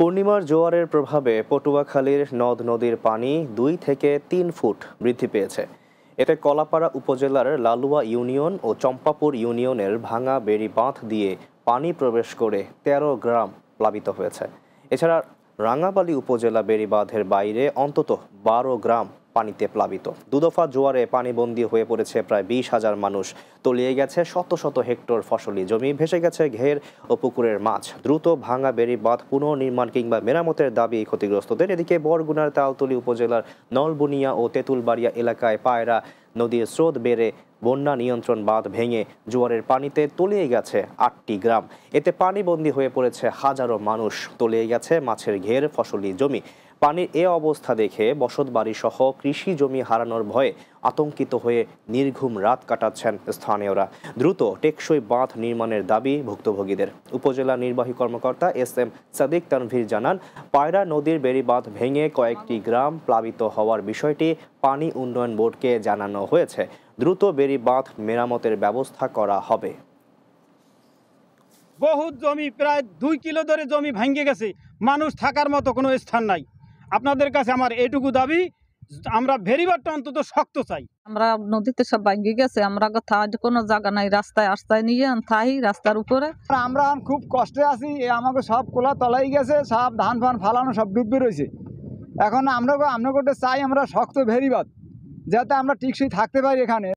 পূর্ণিমার জোয়ারের প্রভাবে পটুয়াখালীর নদ নদীর পানি দুই থেকে তিন ফুট বৃদ্ধি পেয়েছে এতে কলাপাড়া উপজেলার লালুয়া ইউনিয়ন ও চম্পাপুর ইউনিয়নের ভাঙা বেড়ি বাঁধ দিয়ে পানি প্রবেশ করে ১৩ গ্রাম প্লাবিত হয়েছে এছাড়া রাঙাবালি উপজেলা বেড়িবাঁধের বাইরে অন্তত বারো গ্রাম পানিতে প্লাবিত দুদফা জোয়ারে পানিবন্দী হয়ে পড়েছে প্রায় বিশ হাজার মানুষ তলিয়ে গেছে শত শত হেক্টর ফসলি জমি ভেসে গেছে ঘের ও পুকুরের মাছ দ্রুত ভাঙা বেড়ি বাঁধ পুনর্নির্মাণ কিংবা মেরামতের দাবি ক্ষতিগ্রস্তদের এদিকে বরগুনার তালতলি উপজেলার নলবুনিয়া ও তেঁতুলবাড়িয়া এলাকায় পায়রা নদীর স্রোত বেড়ে বন্যা নিয়ন্ত্রণ বাঁধ ভেঙে জোয়ারের পানিতে তলিয়ে গেছে আটটি গ্রাম এতে পানিবন্দী হয়ে পড়েছে হাজারো মানুষ তলিয়ে গেছে মাছের ঘের ফসলি জমি পানির এ অবস্থা দেখে বসত কৃষি জমি হারানোর ভয়ে আতঙ্কিত হয়ে নির্ঘুম রাত কাটাচ্ছেন স্থানীয়রা দ্রুত টেকসই বাঁধ নির্মাণের দাবি ভুক্তভোগীদের উপজেলা নির্বাহী কর্মকর্তা এস এম সাদিক তানভীর জানান পায়রা নদীর বেড়িবাঁধ ভেঙে কয়েকটি গ্রাম প্লাবিত হওয়ার বিষয়টি পানি উন্নয়ন বোর্ডকে জানানো হয়েছে দ্রুত বেড়িবাঁধ মেরামতের ব্যবস্থা করা হবে বহুত জমি প্রায় দুই কিলো ধরে জমি ভেঙে গেছে মানুষ থাকার মতো কোনো স্থান নাই আপনাদের কাছে আমার এটুকু দাবি আমরা ভেরিবারটা অন্তত শক্ত চাই আমরা নদীতে সব ভাঙ্গি গেছে আমরা কোনো জায়গা নাই রাস্তায় আস্তায় নিয়ে থাই রাস্তার উপরে আমরা খুব কষ্টে আছি আমাকে সব কোলা তলাই গেছে সব ধান ফান ফালানো সব ডুববে রয়েছে এখন আমরা আমরা করতে চাই আমরা শক্ত ভেরিবাদ যাতে আমরা টিকসই থাকতে পারি এখানে